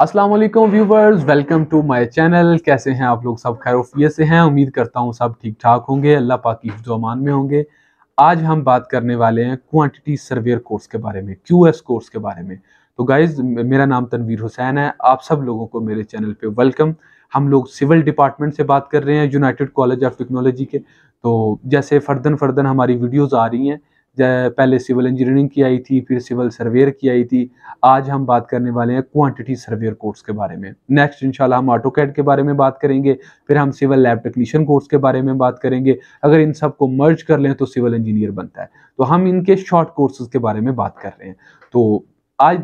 अस्सलाम वालेकुम viewers welcome to my channel कैसे हैं आप लोग सब खैरूफियत से हैं उम्मीद करता हूँ सब ठीक ठाक होंगे अल्लाह पाक की हिफ्जमान में होंगे आज हम बात करने वाले हैं क्वांटिटी सर्वेयर कोर्स के बारे में क्यूएस कोर्स के बारे में तो गाइज मेरा नाम तनवीर हुसैन है आप सब लोगों को मेरे चैनल पे वेलकम हम लोग सिविल डिपार्टमेंट से बात कर रहे हैं यूनाइटेड कॉलेज ऑफ टेक्नोलॉजी के तो जैसे फर्दन फर्दन हमारी वीडियोज़ आ रही हैं पहले सिविल इंजीनियरिंग की आई थी फिर सिविल सर्वेयर की आई थी आज हम बात करने वाले हैं क्वांटिटी सर्वेयर कोर्स के बारे में नेक्स्ट इंशाल्लाह हम ऑटो कैड के बारे में बात करेंगे फिर हम सिविल लैब टेक्नीशियन कोर्स के बारे में बात करेंगे अगर इन सबको मर्ज कर लें तो सिविल इंजीनियर बनता है तो हम इनके शॉर्ट कोर्सेज के बारे में बात कर रहे हैं तो आज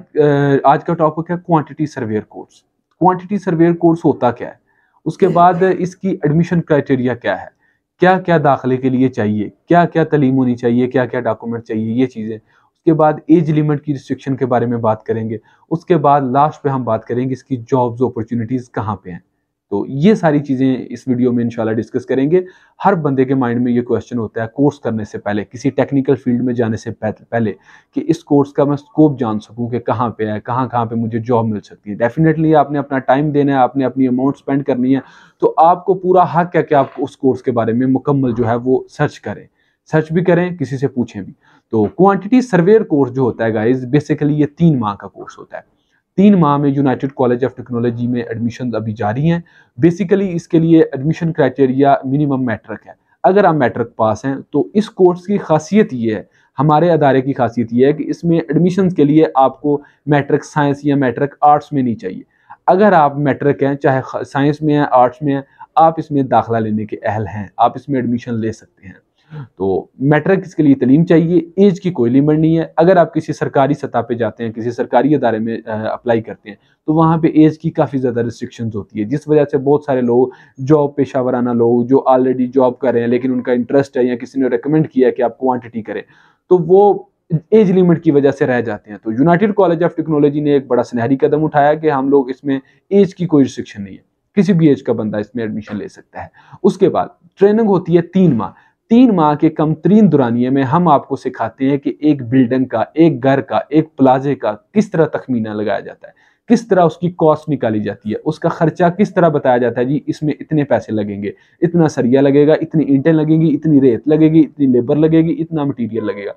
आज का टॉपिक है quantity surveyor course quantity surveyor course होता क्या है उसके बाद इसकी एडमिशन क्राइटेरिया क्या है क्या क्या दाखिले के लिए चाहिए क्या क्या तलीम होनी चाहिए क्या क्या डॉक्यूमेंट चाहिए ये चीज़ें उसके बाद एज लिमिट की रिस्ट्रिक्शन के बारे में बात करेंगे उसके बाद लास्ट पे हम बात करेंगे इसकी जॉब्स अपॉर्चुनिटीज़ कहाँ पे हैं तो ये सारी चीज़ें इस वीडियो में इंशाल्लाह डिस्कस करेंगे हर बंदे के माइंड में ये क्वेश्चन होता है कोर्स करने से पहले किसी टेक्निकल फील्ड में जाने से पहले कि इस कोर्स का मैं स्कोप जान सकूं कि कहाँ पे है कहाँ कहाँ पे मुझे जॉब मिल सकती है डेफिनेटली आपने अपना टाइम देना है आपने अपनी अमाउंट स्पेंड करनी है तो आपको पूरा हक है कि आप उस कोर्स के बारे में मुकम्मल जो है वो सर्च करें सर्च भी करें किसी से पूछें भी तो क्वान्टिटी सर्वेयर कोर्स जो होता है गाइज बेसिकली ये तीन माह का कोर्स होता है तीन माह में यूनाइटेड कॉलेज ऑफ टेक्नोलॉजी में एडमिशन अभी जारी हैं बेसिकली इसके लिए एडमिशन क्राइटेरिया मिनिमम मैट्रिक है अगर आप मैट्रिक पास हैं तो इस कोर्स की खासियत ये है हमारे अदारे की खासियत ये है कि इसमें एडमिशन के लिए आपको मैट्रिक साइंस या मैट्रिक आर्ट्स में नहीं चाहिए अगर आप मैट्रिक हैं चाहे साइंस में हैं आर्ट्स में हैं आप इसमें दाखिला लेने के अहल हैं आप इसमें एडमिशन ले सकते हैं तो मैट्रिक्स के लिए तलीम चाहिए एज की कोई लिमिट नहीं है अगर आप किसी सरकारी सतह पे जाते हैं किसी सरकारी अदारे में अप्लाई करते हैं तो वहाँ पे एज की काफ़ी ज़्यादा रिस्ट्रिक्शन होती है जिस वजह से बहुत सारे लोग जॉब पेशा वराना लोग जो ऑलरेडी जॉब कर रहे हैं लेकिन उनका इंटरेस्ट है या किसी ने रिकमेंड किया कि आप क्वान्टिटी करें तो वो एज लिमिट की वजह से रह जाते हैं तो यूनाइटेड कॉलेज ऑफ टेक्नोलॉजी ने एक बड़ा सुनहरी कदम उठाया कि हम लोग इसमें एज की कोई रिस्ट्रिक्शन नहीं है किसी भी एज का बंदा इसमें एडमिशन ले सकता है उसके बाद ट्रेनिंग होती है तीन माह तीन माह के कम तीन दुरानिये में हम आपको सिखाते हैं कि एक बिल्डिंग का एक घर का एक प्लाजे का किस तरह तखमीना लगाया जाता है किस तरह उसकी कॉस्ट निकाली जाती है उसका खर्चा किस तरह बताया जाता है जी इसमें इतने पैसे लगेंगे इतना सरिया लगेगा इतनी ईंटें लगेंगी इतनी रेत लगेगी इतनी लेबर लगेगी इतना मटीरियल लगेगा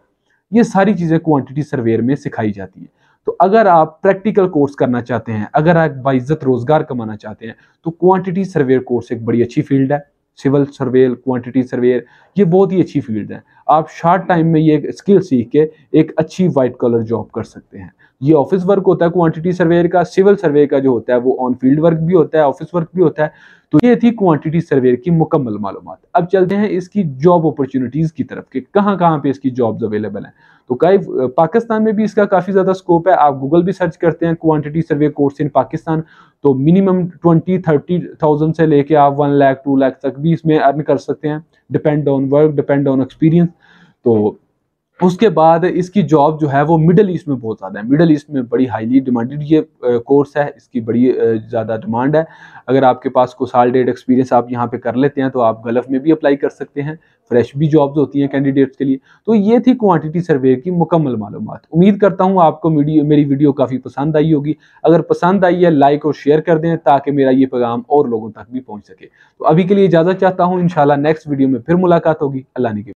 ये सारी चीज़ें क्वांटिटी सर्वेयर में सिखाई जाती है तो अगर आप प्रैक्टिकल कोर्स करना चाहते हैं अगर आप बाइज्जत रोज़गार कमाना चाहते हैं तो क्वांटिटी सर्वेयर कोर्स एक बड़ी अच्छी फील्ड है सिविल सर्वेयर क्वांटिटी सर्वेयर ये बहुत ही अच्छी फील्ड है आप शॉर्ट टाइम में ये स्किल सीख के एक अच्छी वाइट कलर जॉब कर सकते हैं ये ऑफिस वर्क होता है क्वांटिटी सर्वेयर का सिविल सर्वे का जो होता है वो ऑन फील्ड वर्क भी होता है ऑफिस वर्क भी होता है तो ये थी क्वांटिटी सर्वेयर की मुकम्मल मालूम अब चलते हैं इसकी जॉब अपॉर्चुनिटीज़ की तरफ के कहाँ कहाँ पे इसकी जॉब्स अवेलेबल है तो कई पाकिस्तान में भी इसका काफ़ी ज़्यादा स्कोप है आप गूगल भी सर्च करते हैं quantity survey course in Pakistan तो मिनिमम ट्वेंटी थर्टी थाउजेंड से लेके आप वन लाख टू लाख तक भी इसमें अर्न कर सकते हैं depend on work depend on experience तो उसके बाद इसकी जॉब जो है वो मिडल ईस्ट में बहुत ज़्यादा है मिडल ईस्ट में बड़ी हाईली डिमांडेड ये कोर्स है इसकी बड़ी ज़्यादा डिमांड है अगर आपके पास को साल डेढ़ एक्सपीरियंस आप यहाँ पे कर लेते हैं तो आप गल्फ में भी अप्लाई कर सकते हैं फ्रेश भी जॉब्स होती हैं कैंडिडेट्स के लिए तो ये थी क्वान्टिटी सर्वे की मुकम्मल मालूम उम्मीद करता हूँ आपको मेरी वीडियो काफ़ी पसंद आई होगी अगर पसंद आई है लाइक और शेयर कर दें ताकि मेरा ये पैगाम और लोगों तक भी पहुँच सके तो अभी के लिए इजाज़त चाहता हूँ इन नेक्स्ट वीडियो में फिर मुलाकात होगी अल्लाह ने